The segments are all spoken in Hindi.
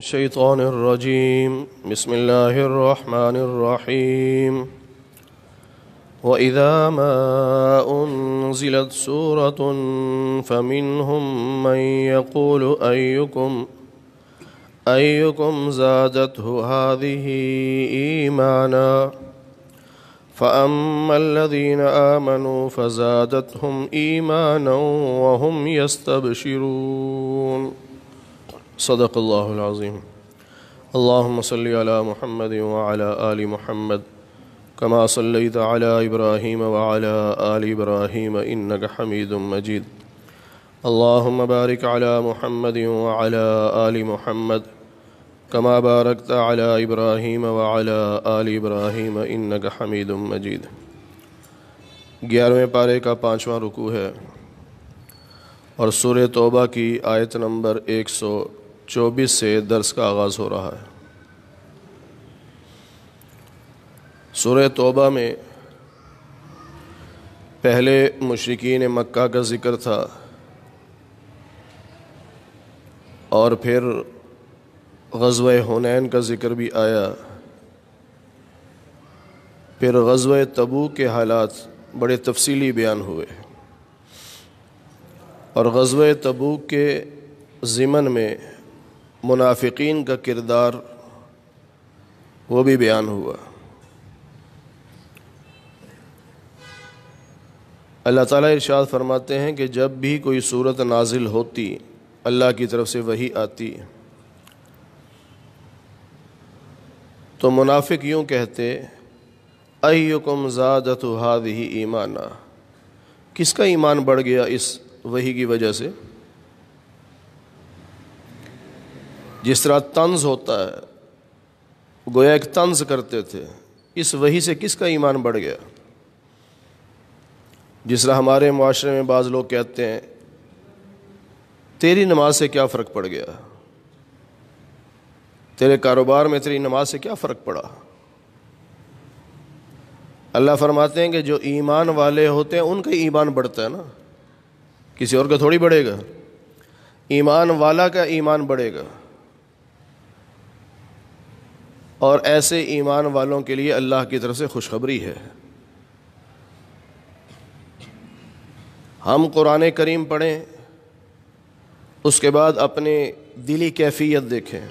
الشيطان الرجيم بسم الله الرحمن الرحيم واذا ما انزلت سوره فمنهم من يقول ايكم ايكم زادته هذه ايمانا فاما الذين امنوا فزادتهم ايمانا وهم يستبشرون صدق الله العظيم اللهم صل على محمد وعلى ال محمد كما صليت على ابراهيم وعلى ال ابراهيم انك حميد مجيد اللهم بارك على محمد وعلى ال محمد كما باركت على ابراهيم وعلى ال ابراهيم انك حميد مجيد 11वें पारे का पांचवा रुकू है और सूरह तौबा की आयत नंबर एक चौबीस से दर्स का आगाज़ हो रहा है सुर तोबा में पहले मशरकिन मक्का का ज़िक्र था और फिर गज़व हुनैन का ज़िक्र भी आया फिर गज़व तबू के हालात बड़े तफसीली बयान हुए और गज़व तबू के ज़िमन में मुनाफिकीन का किरदार वो भी बयान हुआ अल्लाह ताला इरशाद फरमाते हैं कि जब भी कोई सूरत नाजिल होती अल्लाह की तरफ से वही आती तो मुनाफिक यूँ कहते अयुकुम ज़ादत हाद ही ईमाना किसका ईमान बढ़ गया इस वही की वजह से जिस तरह तंज होता है गोया एक तंज करते थे इस वही से किसका ईमान बढ़ गया जिस तरह हमारे माशरे में बाज़ लोग कहते हैं तेरी नमाज से क्या फ़र्क पड़ गया तेरे कारोबार में तेरी नमाज से क्या फ़र्क पड़ा अल्लाह फरमाते हैं कि जो ईमान वाले होते हैं उनका ईमान बढ़ता है ना किसी और का थोड़ी बढ़ेगा ईमान वाला का ईमान बढ़ेगा और ऐसे ईमान वालों के लिए अल्लाह की तरफ से खुशखबरी है हम कुरान करीम पढ़ें उसके बाद अपने दिली कैफियत देखें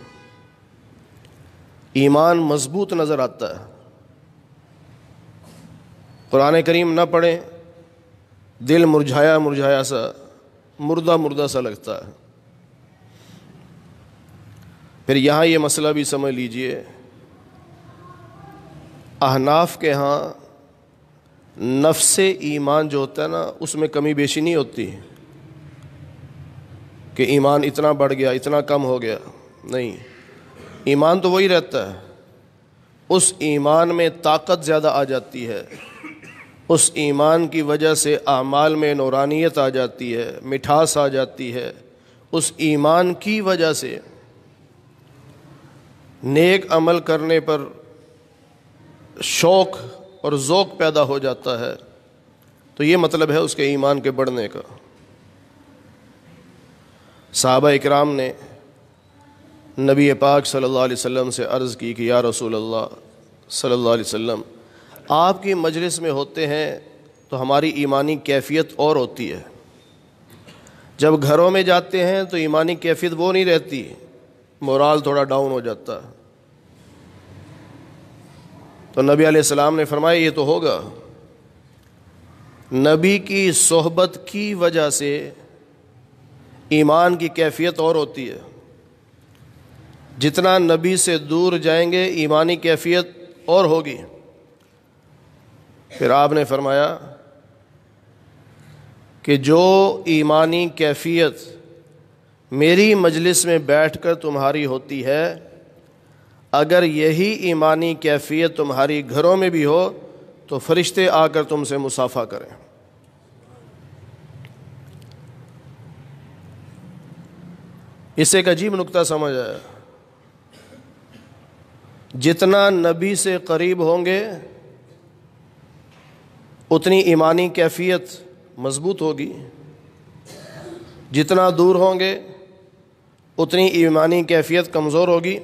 ईमान मजबूत नज़र आता है कुरान करीम ना पढ़ें दिल मुरझाया मुरझाया सा मुर्दा मुर्दा सा लगता है फिर यहाँ ये मसला भी समझ लीजिए अहनाफ के यहाँ नफ्स ईमान जो होता है ना उसमें कमी बेशी नहीं होती कि ईमान इतना बढ़ गया इतना कम हो गया नहीं ईमान तो वही रहता है उस ईमान में ताकत ज़्यादा आ जाती है उस ईमान की वजह से अमाल में नौरानियत आ जाती है मिठास आ जाती है उस ईमान की वजह से नेक अमल करने पर शौक़ और ज़ोक पैदा हो जाता है तो ये मतलब है उसके ईमान के बढ़ने का साहबा इकराम ने नबी पाक सल्लल्लाहु अलैहि वसल्लम से अर्ज़ की कि या रसूल अल्लाह सल्लल्लाहु अलैहि वसल्लम आपकी मजलिस में होते हैं तो हमारी ईमानी कैफियत और होती है जब घरों में जाते हैं तो ईमानी कैफियत वो नहीं रहती मोराल थोड़ा डाउन हो जाता है तो नबी आसमाम ने फरमाया ये तो होगा नबी की सोहबत की वजह से ईमान की कैफियत और होती है जितना नबी से दूर जाएंगे ईमानी कैफियत और होगी फिर आपने फरमाया कि जो ईमानी कैफियत मेरी मजलिस में बैठकर तुम्हारी होती है अगर यही ईमानी कैफियत तुम्हारी घरों में भी हो तो फरिश्ते आकर तुमसे मुसाफा करें इसे एक अजीब नुकता समझ आया जितना नबी से करीब होंगे उतनी ईमानी कैफियत मजबूत होगी जितना दूर होंगे उतनी ईमानी कैफियत कमज़ोर होगी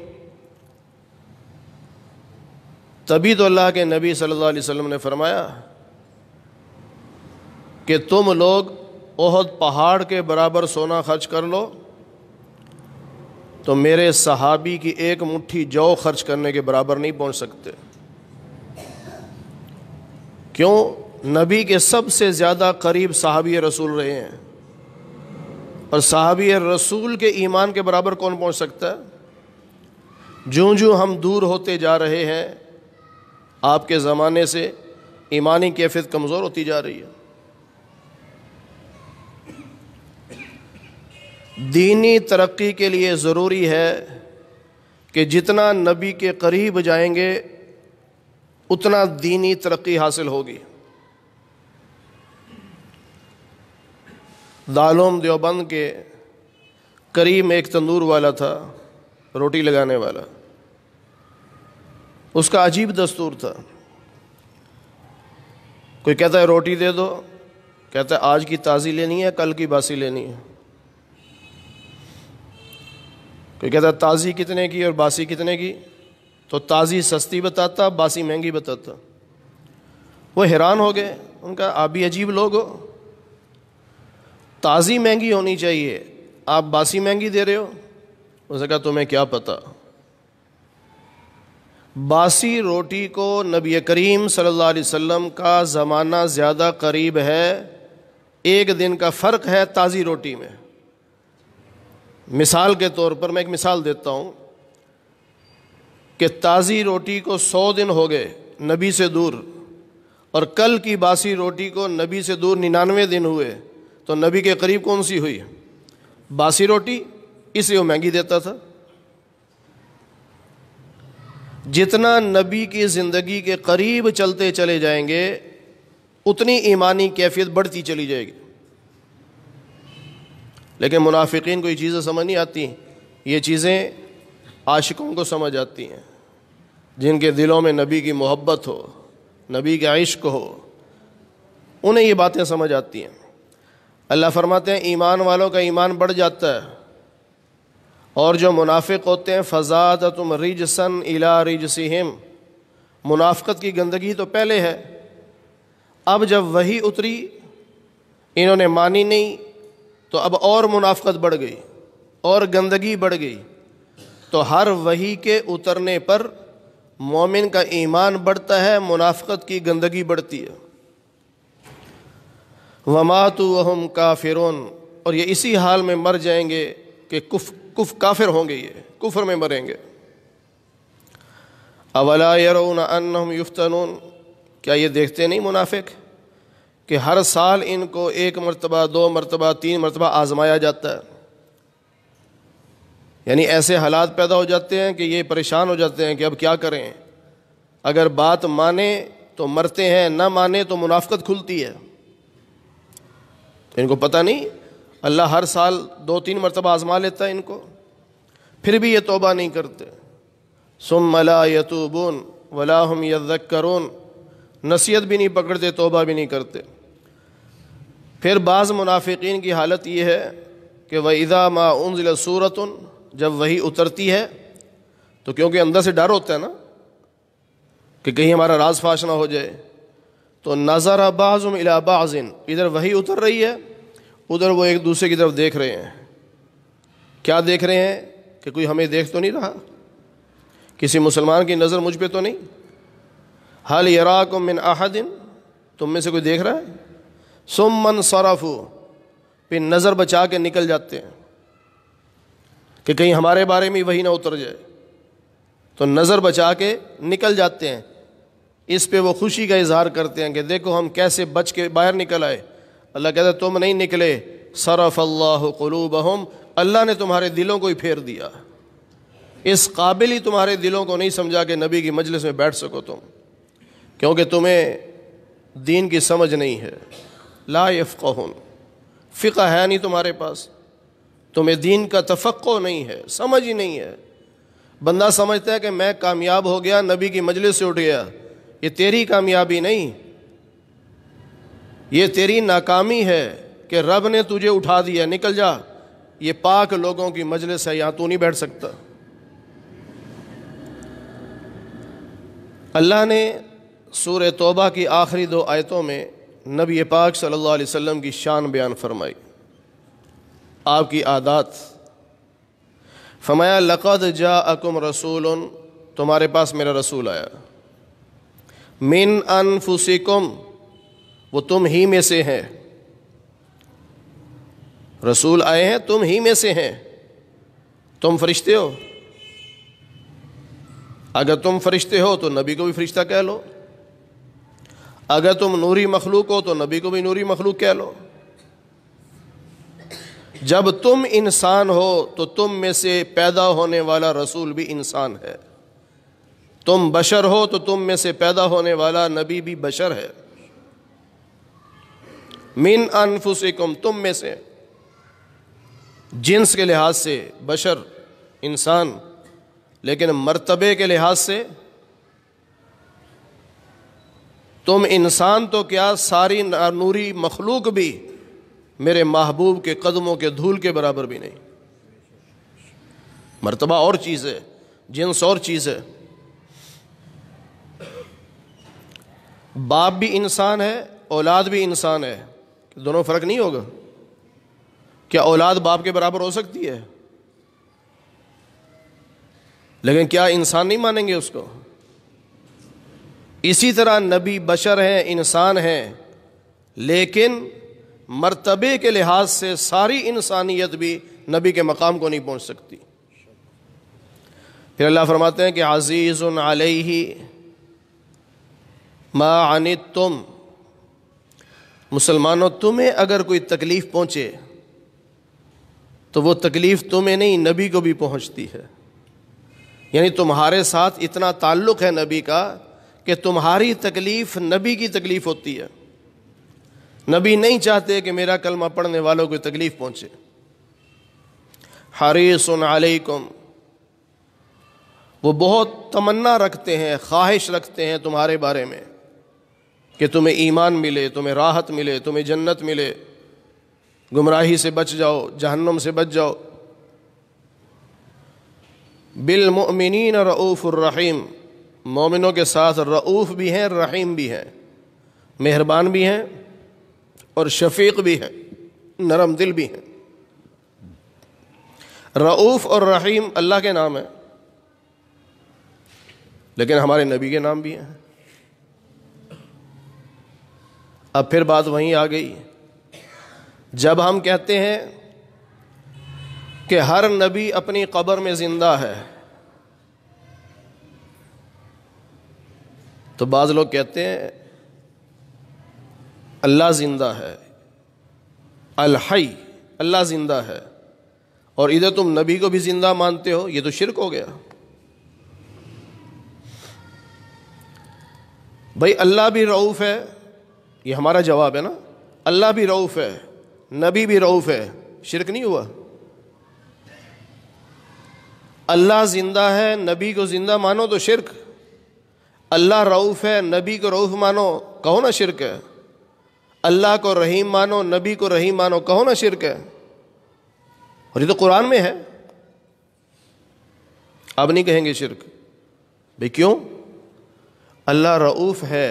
तभी तो अल्लाह के नबी सल्लल्लाहु अलैहि वसल्लम ने फरमाया कि तुम लोग ओहद पहाड़ के बराबर सोना खर्च कर लो तो मेरे सहाबी की एक मुट्ठी जौ खर्च करने के बराबर नहीं पहुंच सकते क्यों नबी के सबसे ज़्यादा करीब सहाबी रसूल रहे हैं और सहाबी रसूल के ईमान के बराबर कौन पहुंच सकता है जूँ जूँ हम दूर होते जा रहे हैं आपके ज़माने से ईमानी कैफियत कमज़ोर होती जा रही है दीनी तरक्की के लिए ज़रूरी है कि जितना नबी के करीब जाएंगे उतना दीनी तरक्की हासिल होगी दालोम देवबंद के करीब एक तंदूर वाला था रोटी लगाने वाला उसका अजीब दस्तूर था कोई कहता है रोटी दे दो कहता है आज की ताज़ी लेनी है कल की बासी लेनी है कोई कहता है ताज़ी कितने की और बासी कितने की तो ताज़ी सस्ती बताता बासी महंगी बताता वो हैरान हो गए उनका आप भी अजीब लोग हो ताज़ी महंगी होनी चाहिए आप बासी महंगी दे रहे हो उसने कहा तुम्हें क्या पता बासी रोटी को नबी करीम सल्लल्लाहु अलैहि वसल्लम का ज़माना ज़्यादा करीब है एक दिन का फ़र्क है ताज़ी रोटी में मिसाल के तौर पर मैं एक मिसाल देता हूँ कि ताज़ी रोटी को सौ दिन हो गए नबी से दूर और कल की बासी रोटी को नबी से दूर निन्यानवे दिन हुए तो नबी के करीब कौन सी हुई बासी रोटी इसलिए वो महंगी देता था जितना नबी की ज़िंदगी के करीब चलते चले जाएंगे उतनी ईमानी कैफियत बढ़ती चली जाएगी लेकिन मुनाफिकीन को ये चीज़ें समझ नहीं आती ये चीज़ें आशिकों को समझ आती हैं जिनके दिलों में नबी की मोहब्बत हो नबी के इश्क हो उन्हें ये बातें समझ आती हैं अल्लाह फरमाते हैं ईमान वालों का ईमान बढ़ जाता है और जो मुनाफिक होते हैं तुम रिज सन इला सिम मुनाफ़त की गंदगी तो पहले है अब जब वही उतरी इन्होंने मानी नहीं तो अब और मुनाफ़त बढ़ गई और गंदगी बढ़ गई तो हर वही के उतरने पर मोमिन का ईमान बढ़ता है मुनाफ़त की गंदगी बढ़ती है वमा तो वहम काफिरन और ये इसी हाल में मर जाएंगे कि कुफ कुफ काफिर होंगे ये कुफर में मरेंगे अवला युफ्तनून क्या ये देखते नहीं मुनाफिक कि हर साल इनको एक मरतबा दो मरतबा तीन मरतबा आजमाया जाता है यानी ऐसे हालात पैदा हो जाते हैं कि ये परेशान हो जाते हैं कि अब क्या करें अगर बात माने तो मरते हैं ना माने तो मुनाफ्त खुलती है तो इनको पता नहीं अल्लाह हर साल दो तीन मरतबा आजमा लेता है इनको फिर भी ये तोबा नहीं करते सुम मला यतूबून वलाहम करून नसीहत भी नहीं पकड़ते तोबा भी नहीं करते फिर बाज़ मुनाफिकीन की हालत ये है कि वह इज़ा मा सूरत जब वही उतरती है तो क्योंकि अंदर से डर होता है ना कि कहीं हमारा राज फाश ना हो जाए तो नज़र बाज़ुम इला बाज़िन इधर वही उतर रही है उधर वो एक दूसरे की तरफ देख रहे हैं क्या देख रहे हैं कि कोई हमें देख तो नहीं रहा किसी मुसलमान की नज़र मुझ पर तो नहीं हल को मिन आहदिन तुम में से कोई देख रहा है सुम मन सौराफो फिर नज़र बचा के निकल जाते हैं कि कहीं हमारे बारे में वही ना उतर जाए तो नज़र बचा के निकल जाते हैं इस पे वो खुशी का इजहार करते हैं कि देखो हम कैसे बच के बाहर निकल आए अल्लाह कहता तुम नहीं निकले सरफ अल्लाह कलूब अल्लाह ने तुम्हारे दिलों को ही फेर दिया इस काबिल ही तुम्हारे दिलों को नहीं समझा कि नबी की मजलिस में बैठ सको तुम क्योंकि तुम्हें दीन की समझ नहीं है लाइफ यफ़न फ़िका है नहीं तुम्हारे पास तुम्हें दीन का तफक् नहीं है समझ ही नहीं है बंदा समझता है कि मैं कामयाब हो गया नबी की मजलिस से उठ गया ये तेरी कामयाबी नहीं ये तेरी नाकामी है कि रब ने तुझे उठा दिया निकल जा ये पाक लोगों की मजलिस है यहाँ तू नहीं बैठ सकता अल्लाह ने सूर तोबा की आखिरी दो आयतों में नबी पाक सल्लल्लाहु अलैहि वसल्लम की शान बयान फरमाई आपकी आदात फमाया लक़द जा अकुम रसूल तुम्हारे पास मेरा रसूल आया मिन अनफुसिकुम वो तुम ही में से हैं रसूल आए हैं तुम ही में से हैं तुम फरिश्ते हो अगर तुम फरिश्ते हो तो नबी को भी फरिश्ता कह लो अगर तुम नूरी मखलूक हो तो नबी को भी नूरी मखलूक कह लो जब तुम इंसान हो तो तुम में से पैदा होने वाला रसूल भी इंसान है तुम बशर हो तो तुम में से पैदा होने वाला नबी भी बशर है मिन अनफुसिकुम तुम में से जिन्स के लिहाज से बशर इंसान लेकिन मर्तबे के लिहाज से तुम इंसान तो क्या सारी नूरी मखलूक भी मेरे महबूब के कदमों के धूल के बराबर भी नहीं मर्तबा और चीज़ है जिन्स और चीज़ है बाप भी इंसान है औलाद भी इंसान है दोनों फ़र्क नहीं होगा क्या औलाद बाप के बराबर हो सकती है लेकिन क्या इंसान नहीं मानेंगे उसको इसी तरह नबी बशर हैं इंसान हैं लेकिन मर्तबे के लिहाज से सारी इंसानियत भी नबी के मकाम को नहीं पहुंच सकती फिर अल्लाह फरमाते हैं कि आज़ीज़ आलही मा अनित तुम मुसलमानों तुम्हें अगर कोई तकलीफ़ पहुँचे तो वो तकलीफ़ तुम्हें नहीं नबी को भी पहुँचती है यानी तुम्हारे साथ इतना ताल्लुक़ है नबी का कि तुम्हारी तकलीफ़ नबी की तकलीफ़ होती है नबी नहीं चाहते कि मेरा कलमा पढ़ने वालों को तकलीफ़ पहुँचे हरीसन अलैकुम वो बहुत तमन्ना रखते हैं ख्वाहिश रखते हैं तुम्हारे बारे में कि तुम्हें ईमान मिले तुम्हें राहत मिले तुम्हें जन्नत मिले गुमराही से बच जाओ जहन्नम से बच जाओ बिलमिन रहीम मोमिनों के साथ रऊफ़ भी हैं रहीम भी हैं मेहरबान भी हैं और शफीक भी हैं नरम दिल भी हैं रऊफ़ और रहीम अल्लाह के नाम है लेकिन हमारे नबी के नाम भी हैं अब फिर बात वहीं आ गई जब हम कहते हैं कि हर नबी अपनी कब्र में ज़िंदा है तो बाज़ लोग कहते हैं अल्लाह ज़िंदा है अलहई अल्लाह ज़िंदा है और इधर तुम नबी को भी ज़िंदा मानते हो ये तो शिरक हो गया भाई अल्लाह भी रऊफ़ है ये हमारा जवाब है ना अल्लाह भी रऊफ़ है नबी भी रऊफ़ है शिरक नहीं हुआ अल्लाह ज़िंदा है नबी को ज़िंदा मानो तो शिरक अल्लाह रऊफ़ है नबी को रऊफ़ मानो कहो ना शिरक है अल्लाह को रहीम मानो नबी को रहीम मानो कहो ना शिरक है और ये तो कुरान में है अब नहीं कहेंगे शिरक भाई क्यों अल्लाह रऊफ़ है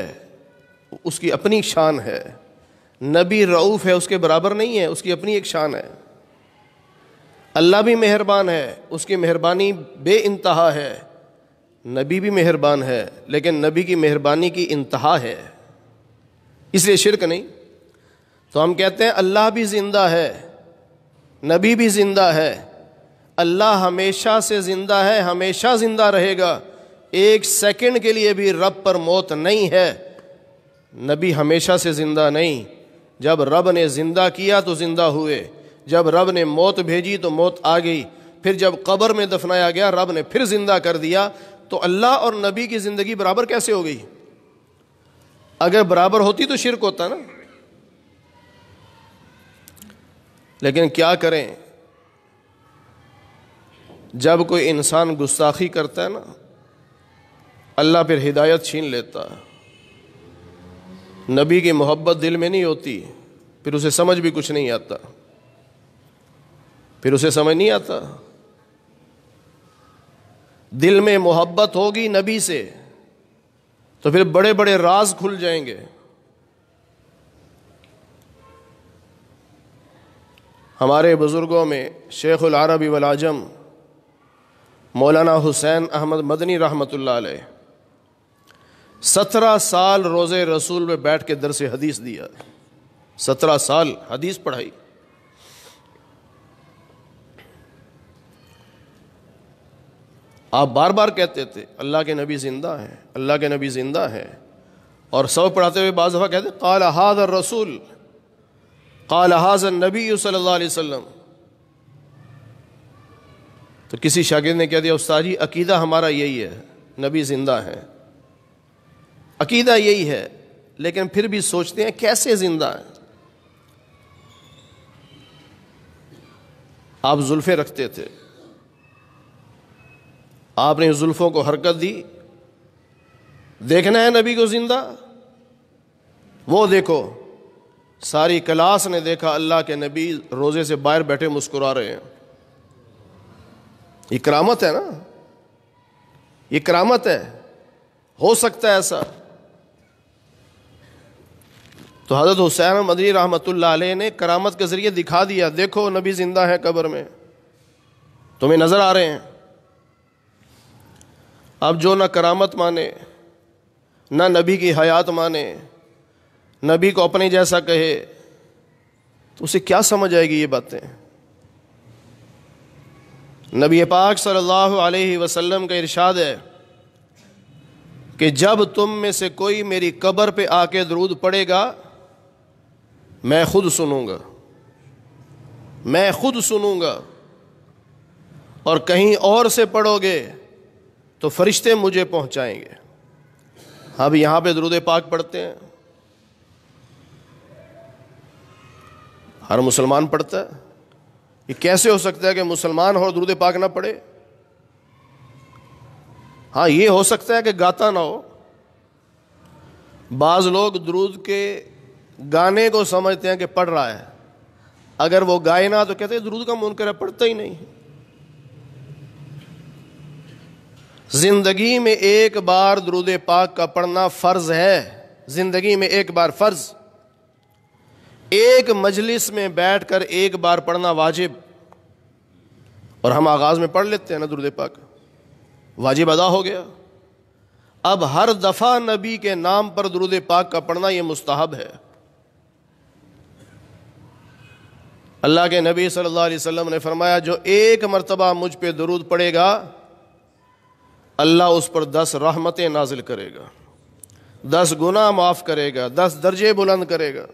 उसकी अपनी शान है नबी रऊफ़ है उसके बराबर नहीं है उसकी अपनी एक शान है अल्लाह भी मेहरबान है उसकी मेहरबानी बे इंतहा है नबी भी मेहरबान है लेकिन नबी की मेहरबानी की इंतहा है इसलिए शिरक नहीं तो हम कहते हैं अल्लाह भी ज़िंदा है नबी भी ज़िंदा है अल्लाह हमेशा से ज़िंदा है हमेशा ज़िंदा रहेगा एक सेकंड के लिए भी रब पर मौत नहीं है नबी हमेशा से ज़िंदा नहीं जब रब ने ज़िंदा किया तो ज़िंदा हुए जब रब ने मौत भेजी तो मौत आ गई फिर जब कब्र में दफनाया गया रब ने फिर ज़िंदा कर दिया तो अल्लाह और नबी की ज़िंदगी बराबर कैसे हो गई अगर बराबर होती तो शिरक होता ना लेकिन क्या करें जब कोई इंसान गुस्ताखी करता है ना अल्लाह फिर हिदायत छीन लेता है नबी की मोहब्बत दिल में नहीं होती फिर उसे समझ भी कुछ नहीं आता फिर उसे समझ नहीं आता दिल में मोहब्बत होगी नबी से तो फिर बड़े बड़े राज खुल जाएंगे हमारे बुज़ुर्गों में शेख अरबी वलाजम मौलाना हुसैन अहमद मदनी रहमतुल्लाह अलैह सत्रह साल रोज़े रसूल में बैठ के दर से हदीस दिया सत्रह साल हदीस पढ़ाई आप बार बार कहते थे अल्लाह के नबी ज़िंदा हैं अल्लाह के नबी ज़िंदा है और सब पढ़ाते हुए बाज़ दफ़ा कहते काल हाज रसूल काल हाज नबी वसल्लम तो किसी शागिद ने कह दिया उस्ताद जी अकीदा हमारा यही है नबी ज़िंदा है अकीदा यही है लेकिन फिर भी सोचते हैं कैसे ज़िंदा है आप जुल्फ़े रखते थे आपने जुल्फ़ों को हरकत दी देखना है नबी को ज़िंदा वो देखो सारी क्लास ने देखा अल्लाह के नबी रोज़े से बाहर बैठे मुस्कुरा रहे हैं ये करामत है ना ये करामत है हो सकता है ऐसा तो हज़रत हुसैन मदनी रहमत ने करामत के ज़रिए दिखा दिया देखो नबी ज़िंदा है कब्र में तुम्हें नज़र आ रहे हैं अब जो ना करामत माने ना नबी की हयात माने नबी को अपने जैसा कहे तो उसे क्या समझ आएगी ये बातें नबी पाक सल्लल्लाहु अलैहि वसल्लम का इरशाद है कि जब तुम में से कोई मेरी कब्र पे आके दरूद पड़ेगा मैं खुद सुनूंगा मैं खुद सुनूंगा और कहीं और से पढ़ोगे तो फरिश्ते मुझे पहुंचाएंगे अब यहां पे दरुद पाक पढ़ते हैं हर मुसलमान पढ़ता है ये कैसे हो सकता है कि मुसलमान हो और पाक ना पढ़े हाँ ये हो सकता है कि गाता ना हो बाज़ लोग दरूद के गाने को समझते हैं कि पढ़ रहा है अगर वो गाए ना तो कहते दरूद का मुनकर है पढ़ता ही नहीं जिंदगी में एक बार दरूद पाक का पढ़ना फ़र्ज है जिंदगी में एक बार फ़र्ज एक मजलिस में बैठकर एक बार पढ़ना वाजिब और हम आगाज़ में पढ़ लेते हैं ना दरूद पाक वाजिब अदा हो गया अब हर दफ़ा नबी के नाम पर दरूद पाक का पढ़ना यह मुस्तहब है अल्लाह के नबी सल्लल्लाहु अलैहि वसल्लम ने फरमाया जो एक मरतबा मुझ पे दरूद पड़ेगा अल्लाह उस पर दस रहमतें नाजिल करेगा दस गुना माफ़ करेगा दस दर्जे बुलंद करेगा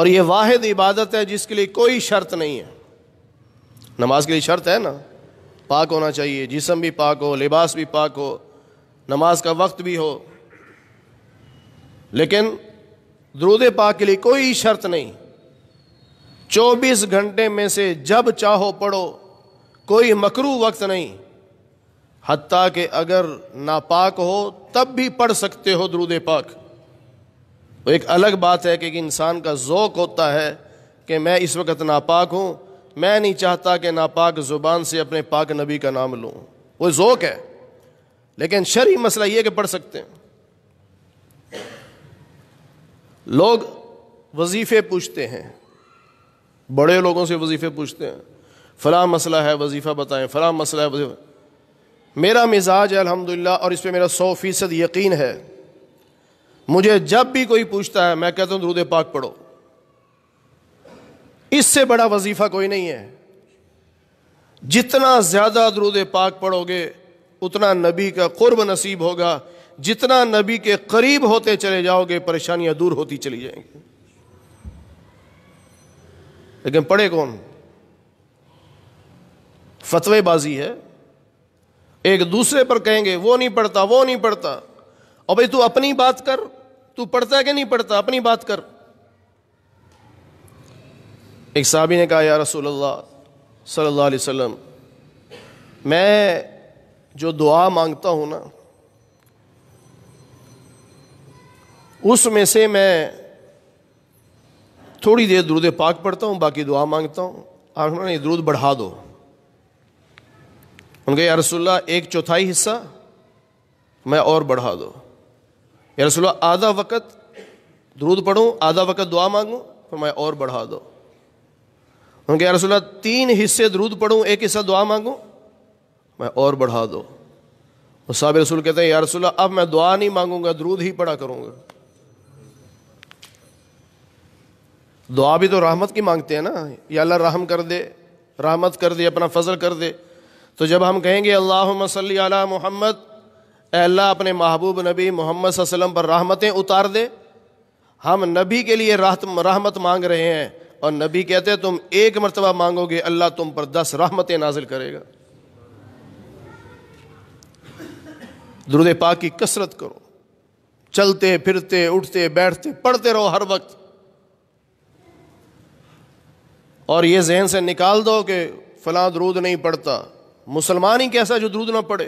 और ये वाहिद इबादत है जिसके लिए कोई शर्त नहीं है नमाज के लिए शर्त है ना पाक होना चाहिए जिसम भी पाक हो लिबास भी पाक हो नमाज का वक्त भी हो लेकिन दरूद पाक के लिए कोई शर्त नहीं 24 घंटे में से जब चाहो पढ़ो कोई मकरू वक्त नहीं हती कि अगर नापाक हो तब भी पढ़ सकते हो द्रूद पाक तो एक अलग बात है कि इंसान का जोक होता है कि मैं इस वक्त नापाक हूँ मैं नहीं चाहता कि नापाक ज़ुबान से अपने पाक नबी का नाम लूँ वो जोक है लेकिन शरी मसला ये कि पढ़ सकते हैं लोग वजीफ़े पूछते हैं बड़े लोगों से वजीफ़े पूछते हैं फ़ला मसला है वजीफ़ा बताएं फ़ला मसला है वजीफा मेरा मिजाज है अलहमदिल्ला और इस पर मेरा सौ फ़ीसद यकीन है मुझे जब भी कोई पूछता है मैं कहता हूँ दरूद पाक पढ़ो इससे बड़ा वजीफ़ा कोई नहीं है जितना ज़्यादा दरूद पाक पढ़ोगे उतना नबी का कुर्ब नसीब होगा जितना नबी के करीब होते चले जाओगे परेशानियां दूर होती चली जाएंगी लेकिन पढ़े कौन फतवेबाजी है एक दूसरे पर कहेंगे वो नहीं पढ़ता वो नहीं पढ़ता और भाई तू अपनी बात कर तू पढ़ता कि नहीं पढ़ता अपनी बात कर एक साहबी ने कहा या रसूल सल्लल्लाहु अलैहि वसल्लम मैं जो दुआ मांगता हूं ना उसमें से मैं थोड़ी देर दरूद पाक पढ़ता हूँ बाकी दुआ मांगता हूँ आप ने दरूद बढ़ा दो उनके यारसोल्ला एक चौथाई हिस्सा मैं और बढ़ा दो यारसोल्ला आधा वक़्त दरूद पढ़ूँ आधा वक़्त दुआ मांगूँ तो मैं और बढ़ा दो उनके यारसोल्ला तीन हिस्से दरूद पढ़ूँ एक हिस्सा दुआ मांगूँ मैं और बढ़ा दो और साहब रसूल कहते हैं यारसोल्ला अब मैं दुआ नहीं मांगूंगा दरूद ही पढ़ा करूँगा दुआ भी तो रहमत की मांगते हैं ना या अल्लाह रहम कर दे रहमत कर दे अपना फजल कर दे तो जब हम कहेंगे अल्लाह सल अला मोहम्मद अल्लाह अपने महबूब नबी मोहम्मद वसलम पर रहमतें उतार दे हम नबी के लिए राहत रहमत मांग रहे हैं और नबी कहते हैं तुम एक मरतबा मांगोगे अल्लाह तुम पर दस रहमतें नाजिल करेगा दुरुद पाक की कसरत करो चलते फिरते उठते बैठते पढ़ते रहो हर वक्त और ये जहन से निकाल दो कि फ़लाँ दरूद नहीं पढ़ता मुसलमान ही कैसा जो दरूद ना पढ़े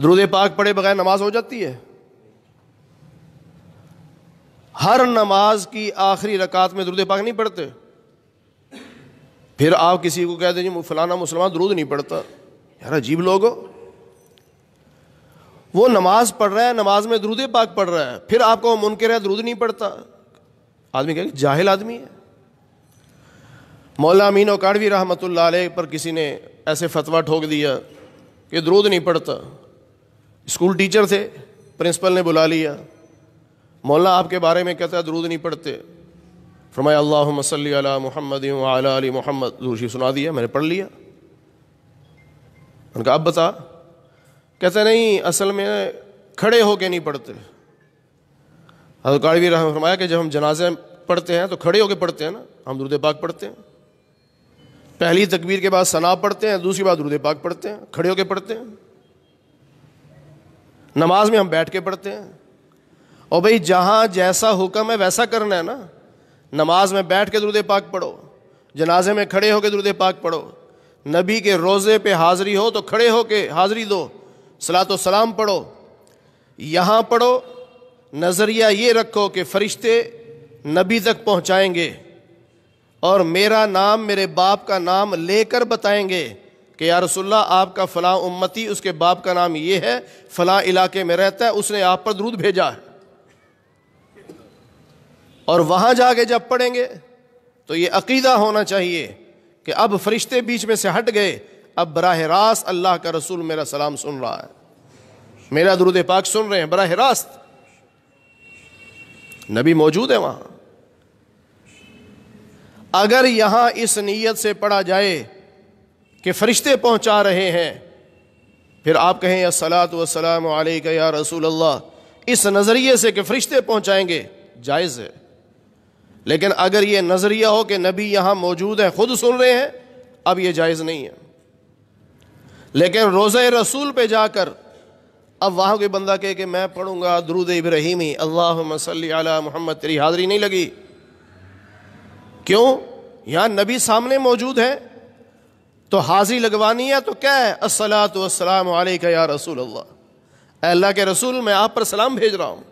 दरूद पाक पढ़े बगैर नमाज हो जाती है हर नमाज की आखिरी रकात में दरूद पाक नहीं पढ़ते फिर आप किसी को कहते जी फलाना मुसलमान दरूद नहीं पढ़ता यार अजीब लोग हो वो नमाज पढ़ रहा है नमाज में दरूद पाक पढ़ रहा है फिर आपको मुनकर है दरूद नहीं पढ़ता आदमी कहेगा जाहिल आदमी है मौला अमीन काड़वी रहमत पर किसी ने ऐसे फतवा ठोक दिया कि दरूद नहीं पढ़ता स्कूल टीचर थे प्रिंसिपल ने बुला लिया मौला आपके बारे में कहता है दरूद नहीं पढ़ते फरमाया अल्लाह मसल मोहम्मद अली मोहम्मद दूसरी सुना दिया मैंने पढ़ लिया उनका अब बता कहते नहीं असल में खड़े होके नहीं पढ़ते हजरत काड़वी फरमाया कि जब हम जनाजे पढ़ते हैं तो खड़े होके पढ़ते हैं ना हम दुरुद पाक पढ़ते हैं पहली तकबीर के बाद सना पढ़ते हैं दूसरी बात रुदे पाक पढ़ते हैं खड़े होकर पढ़ते हैं नमाज में हम बैठ के पढ़ते हैं और भाई जहाँ जैसा हुक्म है वैसा करना है ना नमाज में बैठ के दुरुद पाक पढ़ो जनाजे में खड़े होकर दुरुद पाक पढ़ो नबी के रोज़े पे हाज़िरी हो तो खड़े होके हाज़िरी दो सलात सलाम पढ़ो यहाँ पढ़ो नज़रिया ये रखो कि फ़रिश्ते नबी तक पहुँचाएँगे और मेरा नाम मेरे बाप का नाम लेकर बताएंगे कि या रसुल्ला आपका फ़लाँ उम्मती उसके बाप का नाम ये है फ़लाँ इलाके में रहता है उसने आप पर दूध भेजा है और वहाँ जाके जब पढ़ेंगे तो ये अकीदा होना चाहिए कि अब फरिश्ते बीच में से हट गए अब बरह रास्त अल्लाह का रसूल मेरा सलाम सुन रहा है मेरा दरुद पाक सुन रहे हैं बरह रास्त नबी मौजूद है वहाँ अगर यहाँ इस नीयत से पढ़ा जाए कि फ़रिश्ते पहुँचा रहे हैं फिर आप कहें असलात वसलाम या रसूल अल्लाह इस नज़रिए से कि फ़रिश्ते पहुँचाएँगे जायज़ है लेकिन अगर ये नज़रिया हो कि नबी यहाँ मौजूद है ख़ुद सुन रहे हैं अब ये जायज़ नहीं है लेकिन रोज़ रसूल पर जाकर अब वहाँ के बंदा कहे कि मैं पढ़ूँगा दरुद इब्राहिमी अल्लाह मसल मोहम्मद तेरी हाज़री नहीं लगी क्यों यहां नबी सामने मौजूद है तो हाजिरी लगवानी है तो क्या है असला तो असलम या रसूल अल्लाह अल्लाह के रसूल मैं आप पर सलाम भेज रहा हूँ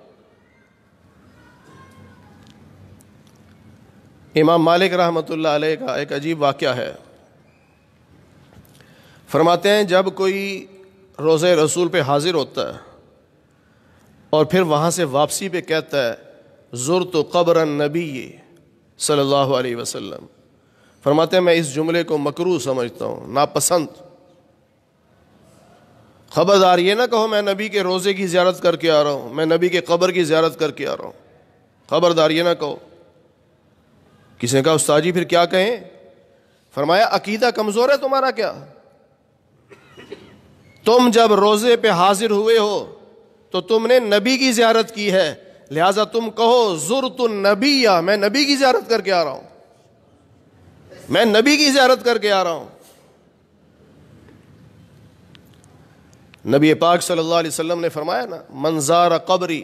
इमाम मालिक रहमतुल्लाह का एक अजीब वाक़ है फरमाते हैं जब कोई रोज़े रसूल पे हाज़िर होता है और फिर वहां से वापसी पे कहता है ज़ुर तो कब्र नबी ये सल्लल्लाहु अलैहि वसल्लम फरमाते हैं मैं इस जुमले को मकरू समझता हूँ नापसंद खबरदार ये ना कहो मैं नबी के रोज़े की ज्यारत करके आ रहा हूँ मैं नबी के कब्र की ज्यारत करके आ रहा हूँ खबरदार ये ना कहो किसी ने कहा उस्ताद जी फिर क्या कहें फरमाया अकीदा कमज़ोर है तुम्हारा क्या तुम जब रोज़े पे हाजिर हुए हो तो तुमने नबी की ज्यारत की है लिहाजा तुम कहो जुर तो नबी या मैं नबी की ज्यारत करके आ रहा हूं मैं नबी की ज्यारत करके आ रहा हूं नबी पाक सल्लल्लाहु अलैहि वसल्लम ने फरमाया ना मंजार कबरी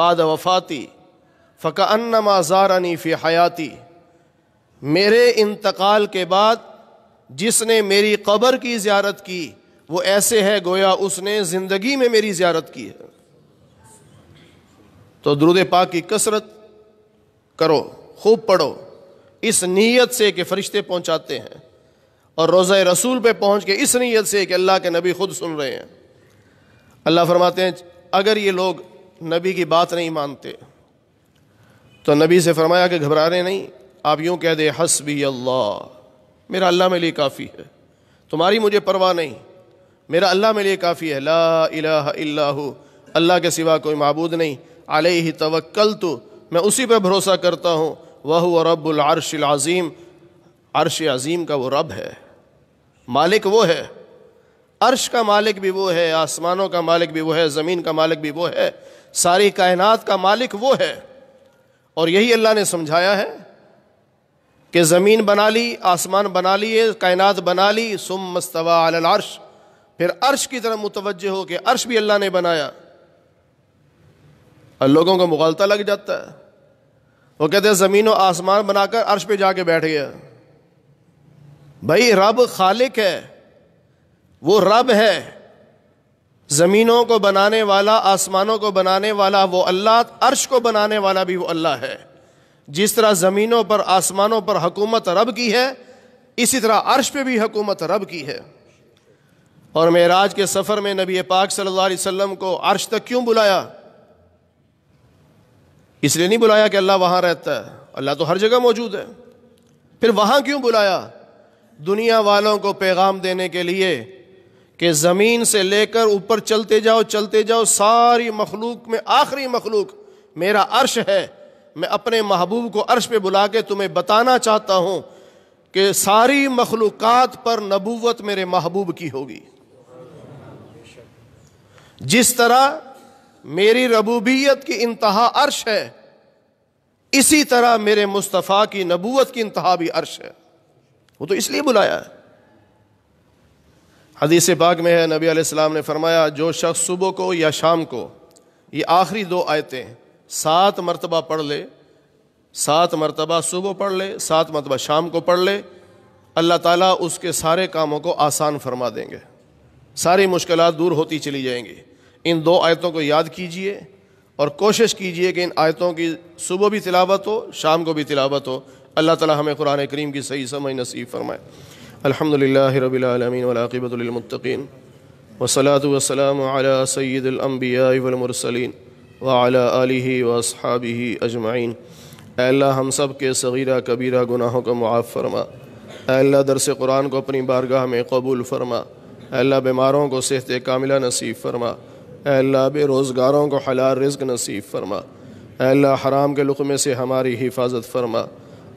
बाद वफाती फ़का अन्नमा जारानी फ़ी हयाती मेरे इंतकाल के बाद जिसने मेरी कबर की ज्यारत की वो ऐसे है गोया उसने ज़िंदगी में मेरी ज्यारत की है तो दरूद पाक की कसरत करो खूब पढ़ो इस नीयत से कि फ़रिश्ते पहुंचाते हैं और रोज़ रसूल पे पहुंच के इस नीयत से कि अल्लाह के नबी ख़ुद सुन रहे हैं अल्लाह फरमाते हैं अगर ये लोग नबी की बात नहीं मानते तो नबी से फरमाया कि घबरा रहे नहीं आप यूँ कह दे हसबी अल्लाह मेरा अल्लाह मेरे लिए काफ़ी है तुम्हारी मुझे परवाह नहीं मेरा अल्लाह मेरे लिए काफ़ी है ला इलाह इल्लाहु अल्लाह के सिवा कोई मबूद नहीं अलह ही तवक्ल तो मैं उसी पर भरोसा करता हूँ वह व रब्बुल अर्श अज़ीम अज़ीम का वो रब है मालिक वो है अरश का मालिक भी वो है आसमानों का मालिक भी वो है ज़मीन का मालिक भी वो है सारी कायनात का मालिक वो है और यही अल्लाह ने समझाया है कि ज़मीन बना ली आसमान बना लिए कायनात बना ली सुम मस्तवा अल अर्श फिर अर्श की तरह मुतवजह हो के अर्श भी अल्लाह ने बनाया और लोगों को मुगलता लग जाता है वो कहते हैं ज़मीन व आसमान बनाकर अर्श पे जाके बैठ गया भाई रब खालिक है वो रब है ज़मीनों को बनाने वाला आसमानों को बनाने वाला वो अल्लाह अर्श को बनाने वाला भी वो अल्लाह है जिस तरह ज़मीनों पर आसमानों पर हकूमत रब की है इसी तरह अर्श पे भी हकूमत रब की है और महराज के सफ़र में नबी पाक सल्लल्लाहु अलैहि वसल्लम को अर्श तक क्यों बुलाया इसलिए नहीं बुलाया कि अल्लाह वहां रहता है अल्लाह तो हर जगह मौजूद है फिर वहां क्यों बुलाया दुनिया वालों को पैगाम देने के लिए कि ज़मीन से लेकर ऊपर चलते जाओ चलते जाओ सारी मखलूक में आखिरी मखलूक मेरा अर्श है मैं अपने महबूब को अर्श पे बुला के तुम्हें बताना चाहता हूं कि सारी मखलूक़ पर नबूवत मेरे महबूब की होगी जिस तरह मेरी रबूबियत की इंतहा अर्श है इसी तरह मेरे मुस्तफ़ा की नबूत की इंतहा भी अर्श है वो तो इसलिए बुलाया है हदीस बाग में है नबी आलाम ने फरमाया जो शख्स सुबह को या शाम को ये आखिरी दो आयतें सात मरतबा पढ़ ले सात मरतबा सुबह पढ़ ले सात मरतबा शाम को पढ़ ले अल्लाह ताला उसके सारे कामों को आसान फरमा देंगे सारी मुश्किल दूर होती चली जाएंगी इन दो आयतों को याद कीजिए और कोशिश कीजिए कि इन आयतों की सुबह भी तिलावत हो शाम को भी तिलावत हो अल्लाह ताला हमें कुरान करीम की सही समझ नसीब फरमाए अलहमदिल्ला रबीआलमीन वलाक़िबतमतकीन वसलात वसलाम सैदुलम्बियामरसलिन वाला वसहाबी अजमाइन अल्लाह हम सब के सगीरा कबीरा गुनाहों का मुआफ़ फरमा अल्लाह दरस कुरान को अपनी बारगाह में कबूल फरमा अल्लाह बीमारों को सेहत कामिला नसीब फरमा अल्लाह बेरोज़गारों को हलाल रिज्क नसीब फरमा अल्लाह हराम के लुकमे से हमारी हिफाजत फरमा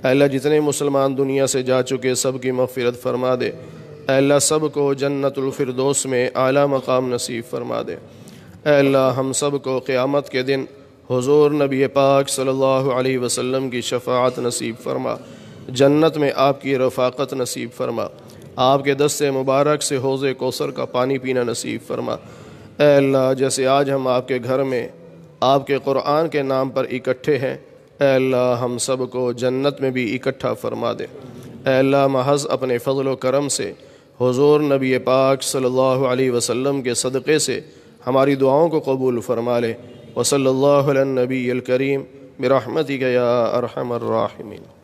अल्लाह जितने मुसलमान दुनिया से जा चुके सब की मफ़रत फरमा दे अल्लाह सब को जन्नतफरदोस में आला मकाम नसीब फरमा दे अल्लाह हम सब को क़्यामत के दिन हुजूर नबी पाक सल्लल्लाहु अलैहि वसल्लम की शफात नसीब फरमा जन्नत में आपकी रफाकत नसीब फरमा आपके दस्ते मुबारक से हौज़ कोसर का पानी पीना नसीब फरमा अल्लाह जैसे आज हम आपके घर में आपके क़ुरान के नाम पर इकट्ठे हैं अल्लाह हम सब को जन्नत में भी इकट्ठा फरमा दे अल्लाह महज अपने फ़जल करम से हुजूर नबी पाक सल्लल्लाहु अलैहि वसल्लम के सदक़े से हमारी दुआओं को कबूल फरमा ले वसल्ला नबी करीम बरहमती गया अरहमर्राहमीन